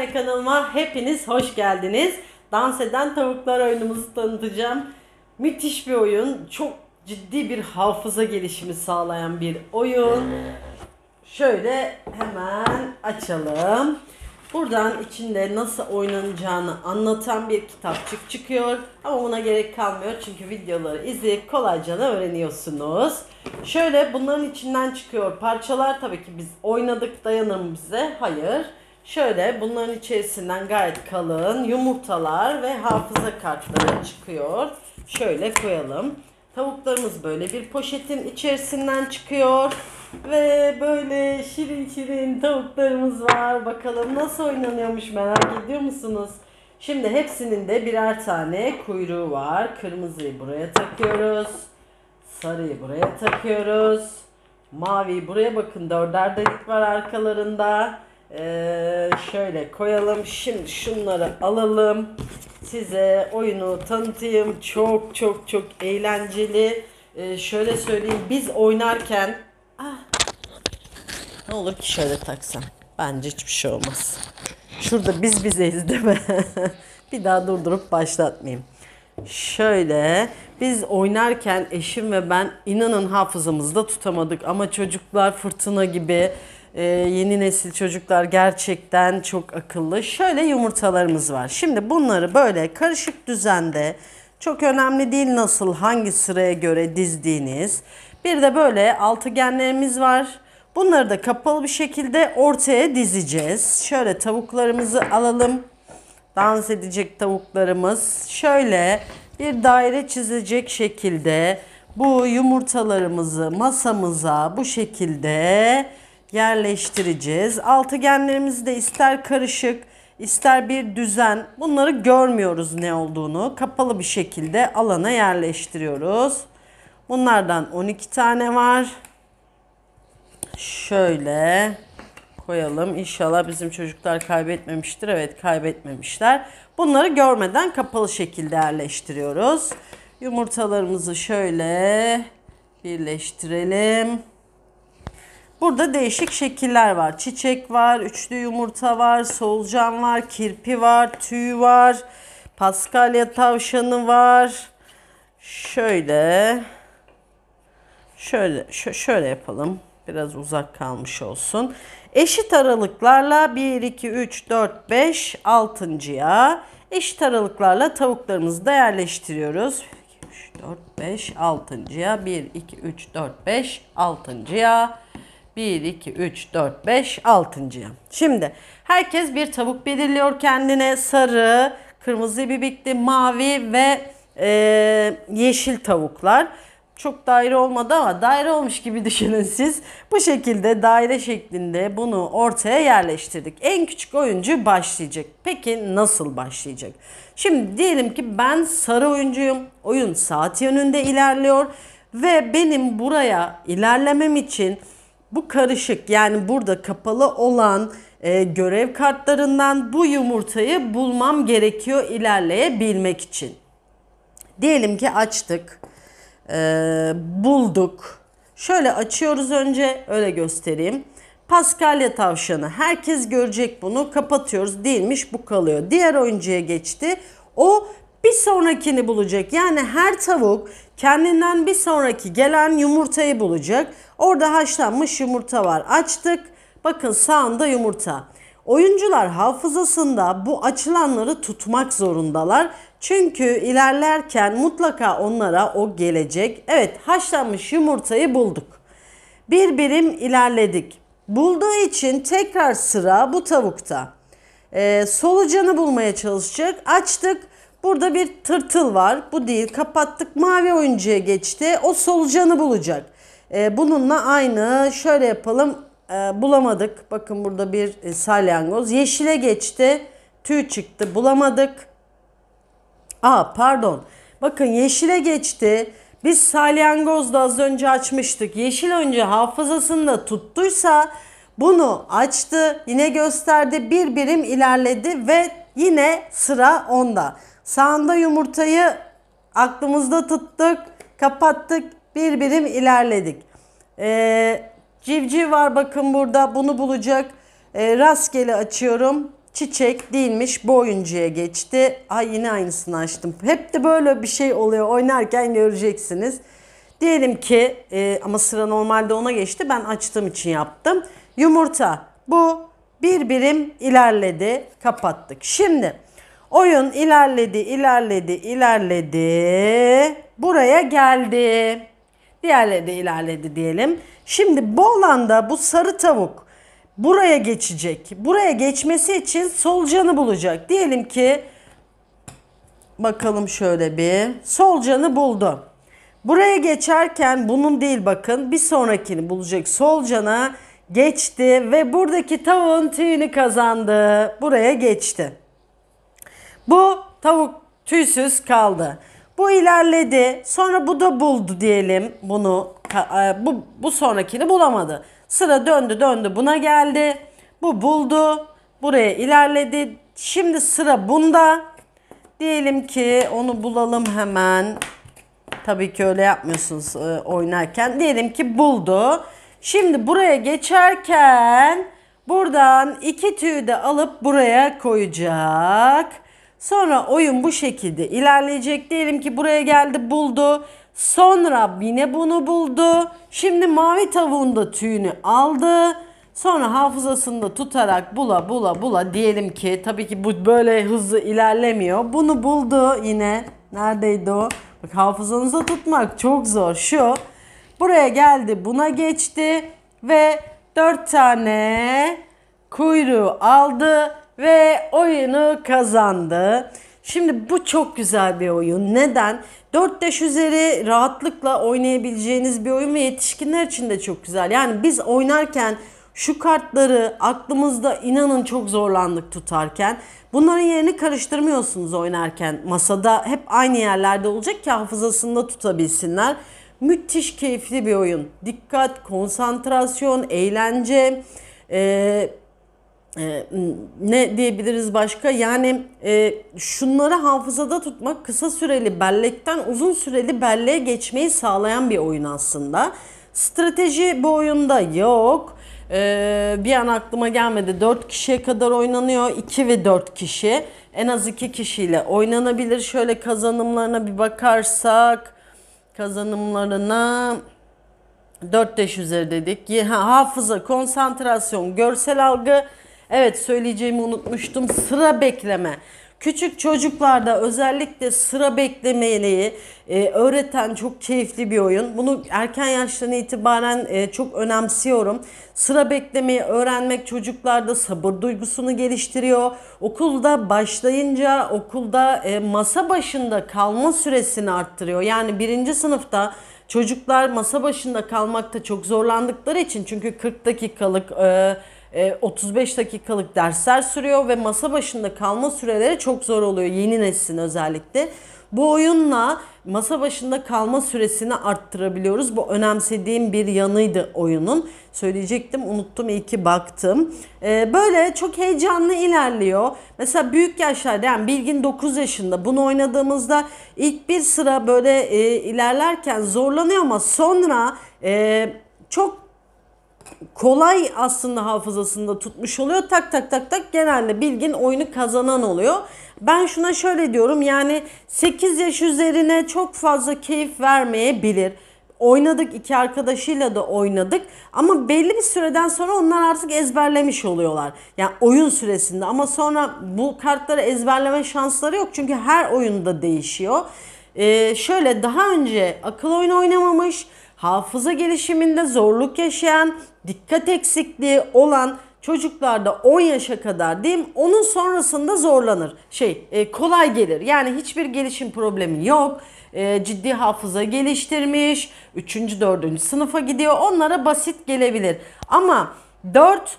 Sizlerle kanalıma hepiniz hoş geldiniz. Dans Eden Tavuklar oyunumuzu tanıtacağım. Müthiş bir oyun. Çok ciddi bir hafıza gelişimi sağlayan bir oyun. Şöyle hemen açalım. Buradan içinde nasıl oynanacağını anlatan bir kitapçık çıkıyor. Ama buna gerek kalmıyor çünkü videoları izleyip kolayca da öğreniyorsunuz. Şöyle bunların içinden çıkıyor parçalar tabii ki biz oynadık dayanır mı bize? Hayır. Şöyle bunların içerisinden gayet kalın yumurtalar ve hafıza kartları çıkıyor. Şöyle koyalım. Tavuklarımız böyle bir poşetin içerisinden çıkıyor. Ve böyle şirin şirin tavuklarımız var. Bakalım nasıl oynanıyormuş merak ediyor musunuz? Şimdi hepsinin de birer tane kuyruğu var. Kırmızıyı buraya takıyoruz. Sarıyı buraya takıyoruz. Mavi buraya bakın dörder delik var arkalarında. Ee, şöyle koyalım. Şimdi şunları alalım. Size oyunu tanıtayım. Çok çok çok eğlenceli. Ee, şöyle söyleyeyim. Biz oynarken ah, ne olur ki şöyle taksam. Bence hiçbir şey olmaz. Şurada biz bizeyiz değil mi? bir daha durdurup başlatmayayım. Şöyle biz oynarken eşim ve ben inanın hafızamızda tutamadık ama çocuklar fırtına gibi e, yeni nesil çocuklar gerçekten çok akıllı. Şöyle yumurtalarımız var. Şimdi bunları böyle karışık düzende çok önemli değil nasıl hangi sıraya göre dizdiğiniz. Bir de böyle altıgenlerimiz var. Bunları da kapalı bir şekilde ortaya dizeceğiz. Şöyle tavuklarımızı alalım. Dans edecek tavuklarımız. Şöyle bir daire çizecek şekilde bu yumurtalarımızı masamıza bu şekilde yerleştireceğiz. Altıgenlerimizi de ister karışık, ister bir düzen bunları görmüyoruz ne olduğunu. Kapalı bir şekilde alana yerleştiriyoruz. Bunlardan 12 tane var. Şöyle koyalım. İnşallah bizim çocuklar kaybetmemiştir. Evet kaybetmemişler. Bunları görmeden kapalı şekilde yerleştiriyoruz. Yumurtalarımızı şöyle birleştirelim. Burada değişik şekiller var. Çiçek var, üçlü yumurta var, solucan var, kirpi var, tüy var, paskalya tavşanı var. Şöyle şöyle şöyle yapalım. Biraz uzak kalmış olsun. Eşit aralıklarla 1 2 3 4 5 altıncıya eşit aralıklarla tavuklarımızı da yerleştiriyoruz. 3 4 5 altıncıya 1 2 3 4 5 altıncıya 1, 2, 3, 4, 5, 6.ya. Şimdi herkes bir tavuk belirliyor kendine. Sarı, kırmızı bibikli, mavi ve e, yeşil tavuklar. Çok daire olmadı ama daire olmuş gibi düşünün siz. Bu şekilde daire şeklinde bunu ortaya yerleştirdik. En küçük oyuncu başlayacak. Peki nasıl başlayacak? Şimdi diyelim ki ben sarı oyuncuyum. Oyun saat yönünde ilerliyor ve benim buraya ilerlemem için bu karışık yani burada kapalı olan e, görev kartlarından bu yumurtayı bulmam gerekiyor ilerleyebilmek için. Diyelim ki açtık, e, bulduk. Şöyle açıyoruz önce öyle göstereyim. Paskalya tavşanı. Herkes görecek bunu. Kapatıyoruz. Değilmiş bu kalıyor. Diğer oyuncuya geçti. O bir sonrakini bulacak. Yani her tavuk kendinden bir sonraki gelen yumurtayı bulacak. Orada haşlanmış yumurta var. Açtık. Bakın sağında yumurta. Oyuncular hafızasında bu açılanları tutmak zorundalar. Çünkü ilerlerken mutlaka onlara o gelecek. Evet haşlanmış yumurtayı bulduk. Bir birim ilerledik. Bulduğu için tekrar sıra bu tavukta. Ee, solucanı bulmaya çalışacak. Açtık. Burada bir tırtıl var. Bu değil. Kapattık. Mavi oyuncuya geçti. O solucanı bulacak. E, bununla aynı şöyle yapalım. E, bulamadık. Bakın burada bir e, salyangoz. Yeşile geçti. Tüy çıktı. Bulamadık. Aa pardon. Bakın yeşile geçti. Biz salyangoz da az önce açmıştık. Yeşil önce hafızasında tuttuysa bunu açtı. Yine gösterdi. Bir birim ilerledi ve yine sıra onda. Sağında yumurtayı aklımızda tuttuk. Kapattık. Bir birim ilerledik. Ee, civciv var bakın burada bunu bulacak. Ee, rastgele açıyorum. Çiçek değilmiş boyuncuya geçti. Ay yine aynısını açtım. Hep de böyle bir şey oluyor oynarken göreceksiniz. Diyelim ki e, ama sıra normalde ona geçti ben açtığım için yaptım. Yumurta bu bir birim ilerledi kapattık. Şimdi oyun ilerledi ilerledi ilerledi buraya geldi. Diğerleri de ilerledi diyelim. Şimdi bu alanda bu sarı tavuk buraya geçecek. Buraya geçmesi için solucanı bulacak. Diyelim ki bakalım şöyle bir solucanı buldu. Buraya geçerken bunun değil bakın bir sonrakini bulacak solucana geçti ve buradaki tavuğun tüyünü kazandı. Buraya geçti. Bu tavuk tüysüz kaldı. Bu ilerledi. Sonra bu da buldu diyelim bunu. E, bu, bu sonrakini bulamadı. Sıra döndü döndü buna geldi. Bu buldu. Buraya ilerledi. Şimdi sıra bunda. Diyelim ki onu bulalım hemen. Tabii ki öyle yapmıyorsunuz e, oynarken. Diyelim ki buldu. Şimdi buraya geçerken buradan iki tüyü de alıp buraya koyacak. Sonra oyun bu şekilde ilerleyecek. Diyelim ki buraya geldi buldu. Sonra yine bunu buldu. Şimdi mavi tavuğun da tüyünü aldı. Sonra hafızasında tutarak bula bula bula diyelim ki tabii ki bu böyle hızlı ilerlemiyor. Bunu buldu yine. Neredeydi o? Bak hafızanızda tutmak çok zor. Şu buraya geldi buna geçti ve 4 tane kuyruğu aldı ve oyunu kazandı. Şimdi bu çok güzel bir oyun. Neden? 4 yaş üzeri rahatlıkla oynayabileceğiniz bir oyun ve yetişkinler için de çok güzel. Yani biz oynarken şu kartları aklımızda inanın çok zorlandık tutarken. Bunların yerini karıştırmıyorsunuz oynarken. Masada hep aynı yerlerde olacak ki hafızasında tutabilsinler. Müthiş keyifli bir oyun. Dikkat, konsantrasyon, eğlence, ee, ee, ne diyebiliriz başka? Yani e, şunları hafızada tutmak kısa süreli bellekten uzun süreli belleğe geçmeyi sağlayan bir oyun aslında. Strateji bu oyunda yok. Ee, bir an aklıma gelmedi. 4 kişiye kadar oynanıyor. 2 ve 4 kişi. En az 2 kişiyle oynanabilir. Şöyle kazanımlarına bir bakarsak. Kazanımlarına 4 5 üzeri dedik. Ha, hafıza, konsantrasyon, görsel algı, Evet söyleyeceğimi unutmuştum. Sıra bekleme. Küçük çocuklarda özellikle sıra beklemeyi e, öğreten çok keyifli bir oyun. Bunu erken yaştan itibaren e, çok önemsiyorum. Sıra beklemeyi öğrenmek çocuklarda sabır duygusunu geliştiriyor. Okulda başlayınca okulda e, masa başında kalma süresini arttırıyor. Yani birinci sınıfta çocuklar masa başında kalmakta çok zorlandıkları için çünkü 40 dakikalık... E, 35 ee, dakikalık dersler sürüyor ve masa başında kalma süreleri çok zor oluyor yeni neslin özellikle. Bu oyunla masa başında kalma süresini arttırabiliyoruz. Bu önemsediğim bir yanıydı oyunun. Söyleyecektim unuttum iyi ki baktım. Ee, böyle çok heyecanlı ilerliyor. Mesela büyük yaşlarda yani Bilgin 9 yaşında bunu oynadığımızda ilk bir sıra böyle e, ilerlerken zorlanıyor ama sonra e, çok kolay aslında hafızasında tutmuş oluyor. Tak tak tak tak genelde bilgin oyunu kazanan oluyor. Ben şuna şöyle diyorum yani 8 yaş üzerine çok fazla keyif vermeyebilir. Oynadık iki arkadaşıyla da oynadık ama belli bir süreden sonra onlar artık ezberlemiş oluyorlar. Yani oyun süresinde ama sonra bu kartları ezberleme şansları yok çünkü her oyunda değişiyor. Ee, şöyle daha önce akıl oyunu oynamamış, hafıza gelişiminde zorluk yaşayan, dikkat eksikliği olan çocuklarda 10 yaşa kadar diyeyim onun sonrasında zorlanır. Şey e, kolay gelir yani hiçbir gelişim problemi yok. E, ciddi hafıza geliştirmiş. 3. 4. sınıfa gidiyor onlara basit gelebilir. Ama 4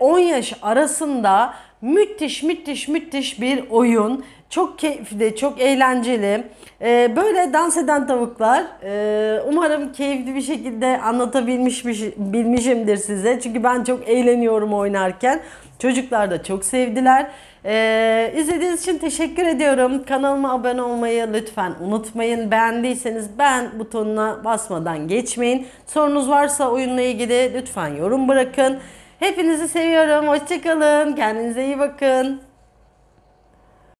10 e, yaş arasında müthiş müthiş müthiş bir oyun çok keyifli, çok eğlenceli. Ee, böyle dans eden tavuklar. Ee, umarım keyifli bir şekilde anlatabilmiş şey, bilmişimdir size. Çünkü ben çok eğleniyorum oynarken. Çocuklar da çok sevdiler. Ee, izlediğiniz için teşekkür ediyorum. Kanalıma abone olmayı lütfen unutmayın. Beğendiyseniz ben butonuna basmadan geçmeyin. Sorunuz varsa oyunla ilgili lütfen yorum bırakın. Hepinizi seviyorum. Hoşçakalın. Kendinize iyi bakın.